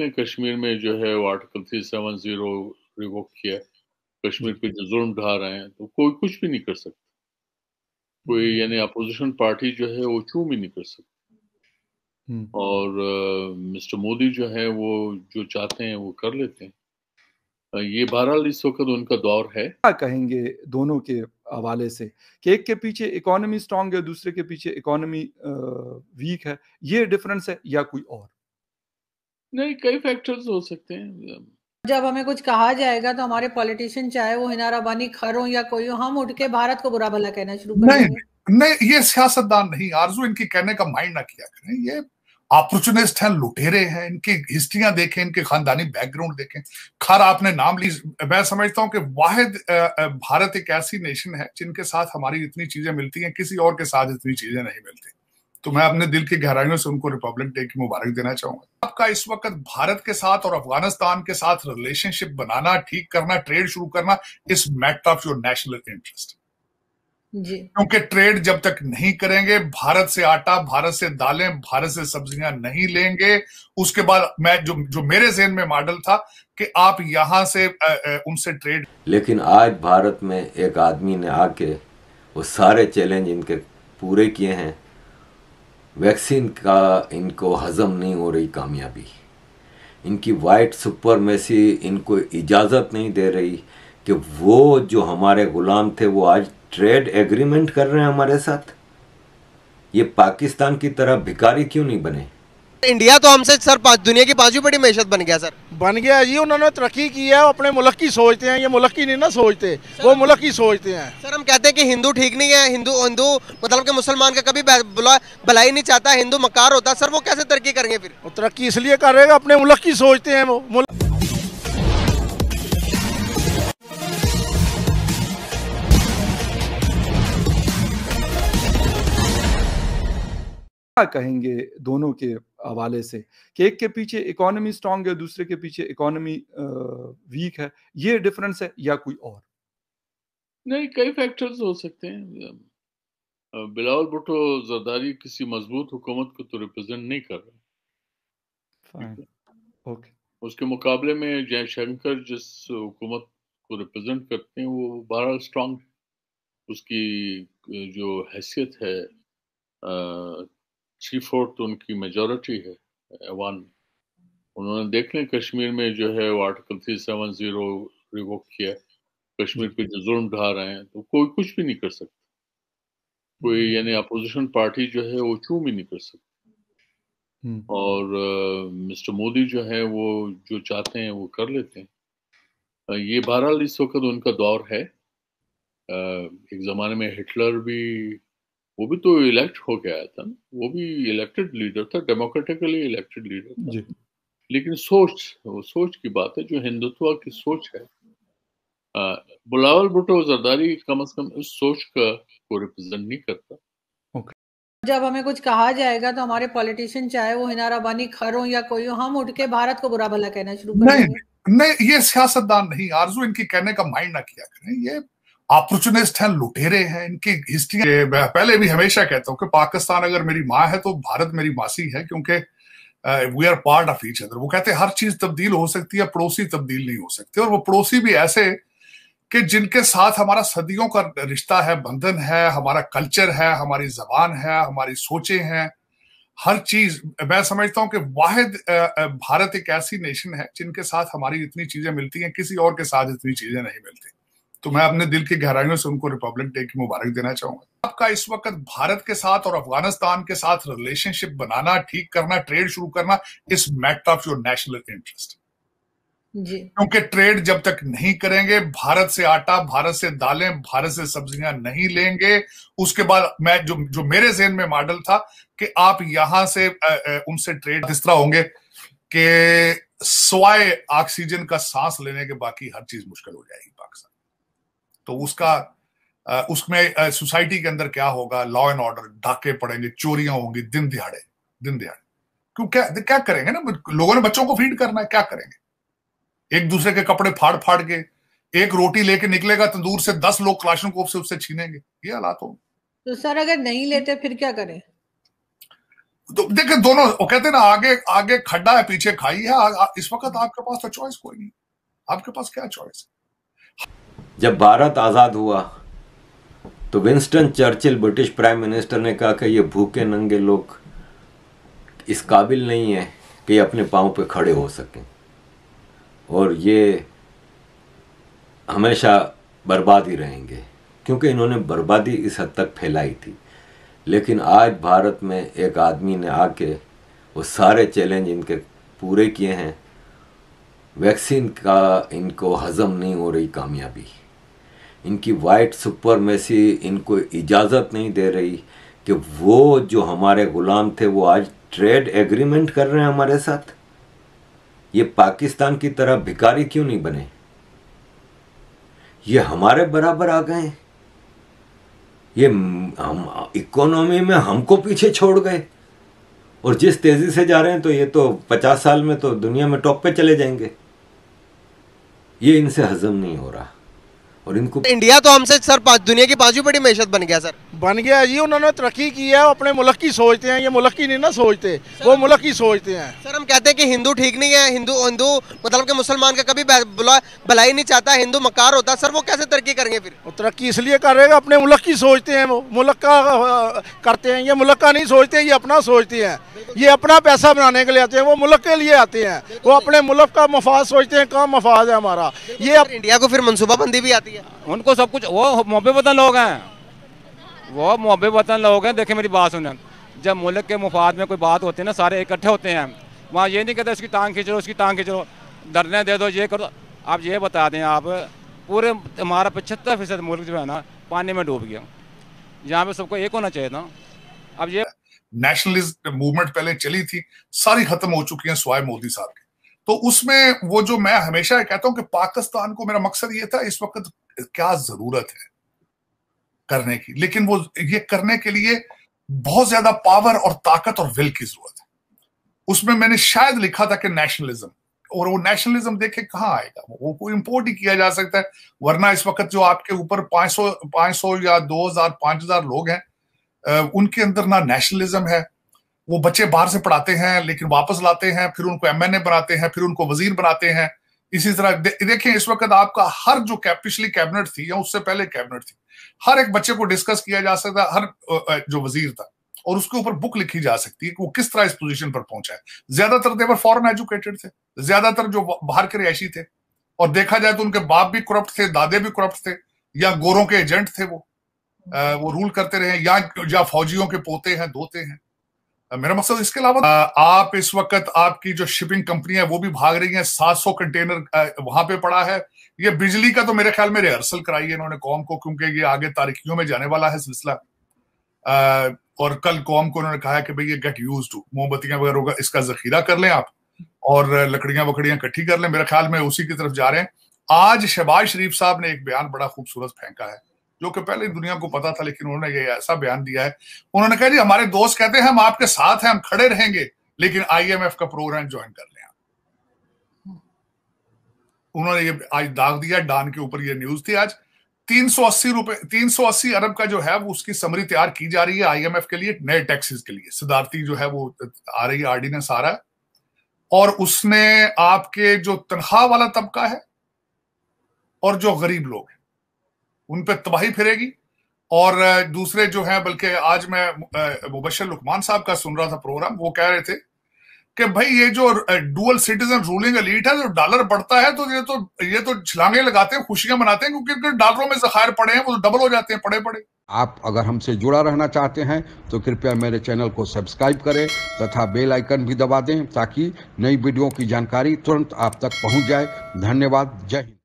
ने कश्मीर में जो है वो article three seven zero revoke किया कश्मीर पे जो जुर्म ढा रहे हैं तो कोई कुछ भी नहीं कर सकता कोई हम्म। यानी अपोजिशन पार्टी जो है वो चूम ही नहीं कर सकती हम्म। और आ, मिस्टर मोदी जो है वो जो चाहते हैं वो कर लेते हैं ये बहरहाल इस वक्त उनका दौर है क्या कहेंगे दोनों के हवाले से कि एक के पीछे इकोनॉमी स्ट्रांग है दूसरे के पीछे इकोनॉमी वीक है ये डिफरेंस है या कोई और नहीं कई फैक्टर्स हो सकते हैं um, जब हमें कुछ कहा जाएगा तो हमारे पॉलिटिशियन चाहे वो हिनारा बानी खर हो या कोई हो हम उठ के भारत को बुरा भला कहना शुरू कर नहीं नहीं ये सियासतदान नहीं आरजू इनकी कहने का माइंड ना किया करें ये अपॉर्चुनिस्ट हैं लुटेरे हैं इनकी हिस्ट्रियां देखें इनके खानदानी बैकग्राउंड देखें खर आपने नाम ली मैं समझता हूं कि वाहिद भारत एक ऐसी नेशन है जिनके साथ हमारी इतनी चीजें मिलती हैं किसी और के साथ इतनी चीजें नहीं मिलती तो मैं अपने दिल की गहराइयों से उनको रिपब्लिक डे की मुबारक देना चाहूंगा आपका इस वक्त भारत के साथ और अफगानिस्तान के साथ रिलेशनशिप बनाना ठीक करना ट्रेड शुरू करना is matter of your national interest क्योंकि ट्रेड जब तक नहीं करेंगे भारत से आटा भारत से दालें भारत से सब्जियां नहीं लेंगे उसके बाद मैं जो जो मेरे जेन में मॉडल था कि आप यहां से आ, आ, उनसे ट्रेड लेकिन आज भारत में एक आदमी ने आके वो सारे चैलेंज इनके पूरे किए हैं वैक्सीन का इनको हजम नहीं हो रही कामयाबी इनकी वाइट सुपर सुपरमेसी इनको इजाज़त नहीं दे रही कि वो जो हमारे ग़ुलाम थे वो आज ट्रेड एग्रीमेंट कर रहे हैं हमारे साथ ये पाकिस्तान की तरह भिकारी क्यों नहीं बने इंडिया तो हमसे सर दुनिया की पांचवी बड़ी मैशत बन गया सर बन गया जी उन्होंने तरक्की की है अपने मुल्क की सोचते हैं ये मुल्क की नहीं ना सोचते वो मुल्क की सोचते हैं सर हम कहते हैं कि हिंदू ठीक नहीं है हिंदू हिंदू मतलब कि मुसलमान का कभी भलाई नहीं चाहता हिंदू मकार होता सर वो कैसे तरक्की करेंगे फिर तरक्की इसलिए करेगा अपने मुल्क की सोचते हैं वो मुल्क क्या कहेंगे दोनों के हवाले से कि एक के पीछे इकोनॉमी स्ट्रांग है दूसरे के पीछे इकोनॉमी वीक है ये डिफरेंस है या कोई और नहीं कई फैक्टर्स हो सकते हैं बिलावल भुट्टो जरदारी किसी मजबूत हुकूमत को तो रिप्रेजेंट नहीं कर रहे ओके उसके मुकाबले में जयशंकर जिस हुकूमत को रिप्रेजेंट करते हैं वो बहरहाल स्ट्रांग उसकी जो हैसियत है थ्री फोर्थ उनकी मेजोरिटी है वन uh, उन्होंने देख लें कश्मीर में जो है वो article three seven zero revoke किया कश्मीर पे जो जुर्म ढा रहे हैं तो कोई कुछ भी नहीं कर सकता कोई यानी अपोजिशन पार्टी जो है वो चूम ही नहीं कर सकती हम्म। और मिस्टर uh, मोदी जो है वो जो चाहते हैं वो कर लेते हैं ये बहरहाल इस वक्त उनका दौर है एक ज़माने में हिटलर भी वो भी तो इलेक्ट होके आया था ना वो भी इलेक्टेड लीडर था डेमोक्रेटिकली इलेक्टेड लीडर था जी। लेकिन सोच वो सोच की बात है जो हिंदुत्व की सोच है बुलावल भुट्टो जरदारी कम से कम उस सोच का को रिप्रेजेंट नहीं करता जब हमें कुछ कहा जाएगा तो हमारे पॉलिटिशियन चाहे वो हिनारा बानी खर हो या कोई हो हम उठ के भारत को बुरा भला कहना शुरू करेंगे नहीं नहीं ये सियासतदान नहीं आरजू इनकी कहने का माइंड ना किया करें ये अपॉर्चुनिस्ट हैं लुटेरे हैं इनकी हिस्ट्री पहले भी हमेशा कहता हूँ कि पाकिस्तान अगर मेरी माँ है तो भारत मेरी मासी है क्योंकि we are part of each other वो कहते हैं हर चीज तब्दील हो सकती है पड़ोसी तब्दील नहीं हो सकते और वो पड़ोसी भी ऐसे कि जिनके साथ हमारा सदियों का रिश्ता है बंधन है हमारा कल्चर है हमारी जबान है हमारी सोचें हैं हर चीज मैं समझता हूं कि वाहिद भारत एक ऐसी नेशन है जिनके साथ हमारी इतनी चीजें मिलती हैं किसी और के साथ इतनी चीजें नहीं मिलती तो मैं अपने दिल की गहराइयों से उनको रिपब्लिक डे की मुबारक देना चाहूंगा आपका इस वक्त भारत के साथ और अफगानिस्तान के साथ रिलेशनशिप बनाना ठीक करना ट्रेड शुरू करना is matter of your national interest क्योंकि ट्रेड जब तक नहीं करेंगे भारत से आटा भारत से दालें भारत से सब्जियां नहीं लेंगे उसके बाद मैं जो जो मेरे जहन में मॉडल था कि आप यहां से आ, आ, उनसे ट्रेड इस तरह होंगे कि स्वाय ऑक्सीजन का सांस लेने के बाकी हर चीज मुश्किल हो जाएगी तो उसका उसमें सोसाइटी के अंदर क्या होगा लॉ एंड ऑर्डर डाके पड़ेंगे चोरियां होंगी दिन दिहाड़े दिन दिहाड़े क्यों क्या क्या करेंगे ना लोगों ने बच्चों को फीड करना है क्या करेंगे एक दूसरे के कपड़े फाड़ फाड़ के एक रोटी लेके निकलेगा तंदूर तो से दस लोग क्लाशन कोप से उससे छीनेंगे ये हालात होंगे तो सर अगर नहीं लेते फिर क्या करें तो देखे दोनों वो कहते हैं ना आगे आगे खड्डा है पीछे खाई है आ, आ, इस वक्त आपके पास तो चॉइस कोई नहीं आपके पास क्या चॉइस है जब भारत आज़ाद हुआ तो Winston Churchill British prime minister ने कहा कि ये भूखे नंगे लोग इस काबिल नहीं है कि अपने पाँव पे खड़े हो सकें और ये हमेशा बर्बाद ही रहेंगे क्योंकि इन्होंने बर्बादी इस हद तक फैलाई थी लेकिन आज भारत में एक आदमी ने आके वो सारे चैलेंज इनके पूरे किए हैं वैक्सीन का इनको हज़म नहीं हो रही कामयाबी इनकी वाइट सुपर सुपरमेसी इनको इजाज़त नहीं दे रही कि वो जो हमारे ग़ुलाम थे वो आज ट्रेड एग्रीमेंट कर रहे हैं हमारे साथ ये पाकिस्तान की तरह भिकारी क्यों नहीं बने ये हमारे बराबर आ गए ये हम इकोनॉमी में हमको पीछे छोड़ गए और जिस तेज़ी से जा रहे हैं तो ये तो पचास साल में तो दुनिया में टॉप पे चले जाएंगे ये इनसे हजम नहीं हो रहा और इनको इंडिया तो हमसे सर दुनिया की पांचवी बड़ी मैशत बन गया सर बन गया जी उन्होंने तरक्की की है अपने मुल्क की सोचते हैं ये मुल्क की नहीं ना सोचते वो मुल्क की सोचते हैं सर हम कहते हैं कि हिंदू ठीक नहीं है हिंदू हिंदू मतलब कि मुसलमान का कभी भलाई नहीं चाहता हिंदू मकार होता सर वो कैसे तरक्की करेंगे फिर तरक्की इसलिए करेगा अपने मुल्क की सोचते हैं वो मुल्क का करते हैं ये मुल्क का नहीं सोचते ये अपना सोचते हैं ये अपना पैसा बनाने के लिए आते हैं वो मुल्क के लिए आते हैं वो अपने मुल्क का मफाद सोचते हैं कहाँ मफाद है हमारा ये इंडिया को फिर मनसूबाबंदी भी आती है उनको सब कुछ वो मोहब्बत तो लोग हैं वो मुहब वतन लोग हैं देखें मेरी बात सुने जब मुल्क के मुफाद में कोई बात होती है ना सारे इकट्ठे होते हैं वहाँ ये नहीं कहते उसकी टांग खींचो उसकी टांग खींचो धरने दे दो ये करो आप ये बता दें आप पूरे हमारा पचहत्तर फीसद मुल्क जो है ना पानी में डूब गया यहाँ पे सबको एक होना चाहिए था अब ये नेशनलिस्ट मूवमेंट पहले चली थी सारी खत्म हो चुकी है स्वाय मोदी साहब की तो उसमें वो जो मैं हमेशा कहता हूँ कि पाकिस्तान को मेरा मकसद ये था इस वक्त क्या जरूरत है करने की लेकिन वो ये करने के लिए बहुत ज्यादा पावर और ताकत और विल की जरूरत है उसमें मैंने शायद लिखा था कि नेशनलिज्म और वो नेशनलिज्म देखे कहाँ आएगा वो कोई इम्पोर्ट ही किया जा सकता है वरना इस वक्त जो आपके ऊपर 500 500 या 2000 5000 लोग हैं उनके अंदर ना नेशनलिज्म है वो बच्चे बाहर से पढ़ाते हैं लेकिन वापस लाते हैं फिर उनको एमएनए बनाते हैं फिर उनको वजीर बनाते हैं इसी तरह दे, देखें इस वक्त आपका हर जो पिछली कैबिनेट थी या उससे पहले कैबिनेट थी हर एक बच्चे को डिस्कस किया जा सकता हर जो वजीर था और उसके ऊपर बुक लिखी जा सकती है कि वो किस तरह इस पोजीशन पर पहुंचा है ज्यादातर देवर फॉरेन एजुकेटेड थे ज्यादातर जो बाहर के रिहायशी थे और देखा जाए तो उनके बाप भी करप्ट थे दादे भी करप्ट थे या गोरों के एजेंट थे वो आ, वो रूल करते रहे या या फौजियों के पोते हैं दोते हैं मेरा मकसद इसके अलावा आप इस वक्त आपकी जो शिपिंग कंपनी है वो भी भाग रही है 700 कंटेनर वहां पे पड़ा है ये बिजली का तो मेरे ख्याल में रिहर्सल कराई है इन्होंने कौम को क्योंकि ये आगे तारीखियों में जाने वाला है सिलसिला और कल कौम को उन्होंने कहा है कि भाई ये गेट यूज मोमबत्तियां वगैरह होगा इसका जखीरा कर लें आप और लकड़ियां वकड़ियां इकट्ठी कर लें मेरे ख्याल में उसी की तरफ जा रहे हैं आज शहबाज शरीफ साहब ने एक बयान बड़ा खूबसूरत फेंका है जो कि पहले दुनिया को पता था लेकिन उन्होंने ये ऐसा बयान दिया है उन्होंने कहा जी हमारे दोस्त कहते हैं हम आपके साथ हैं हम खड़े रहेंगे लेकिन आईएमएफ का प्रोग्राम ज्वाइन कर लें उन्होंने ये आज दाग दिया डान के ऊपर ये न्यूज थी आज 380 रुपए 380 अरब का जो है वो उसकी समरी तैयार की जा रही है आईएमएफ के लिए नए टैक्सेस के लिए सिद्धार्थी जो है वो आ रही है आर्डिनेंस आ रहा है और उसने आपके जो तनख्वाह वाला तबका है और जो गरीब लोग हैं उन पर तबाही फिरेगी और दूसरे जो है बल्कि आज मैं मुबशर लुकमान साहब का सुन रहा था प्रोग्राम वो कह रहे थे कि भाई ये जो डुअल सिटीजन रूलिंग अलीट है जो डॉलर बढ़ता है तो ये तो ये तो छलांगे लगाते हैं खुशियां मनाते हैं क्योंकि डॉलरों में जखायर पड़े हैं वो तो डबल हो जाते हैं पड़े पड़े आप अगर हमसे जुड़ा रहना चाहते हैं तो कृपया मेरे चैनल को सब्सक्राइब करें तथा बेल आइकन भी दबा दें ताकि नई वीडियो की जानकारी तुरंत आप तक पहुंच जाए धन्यवाद जय हिंद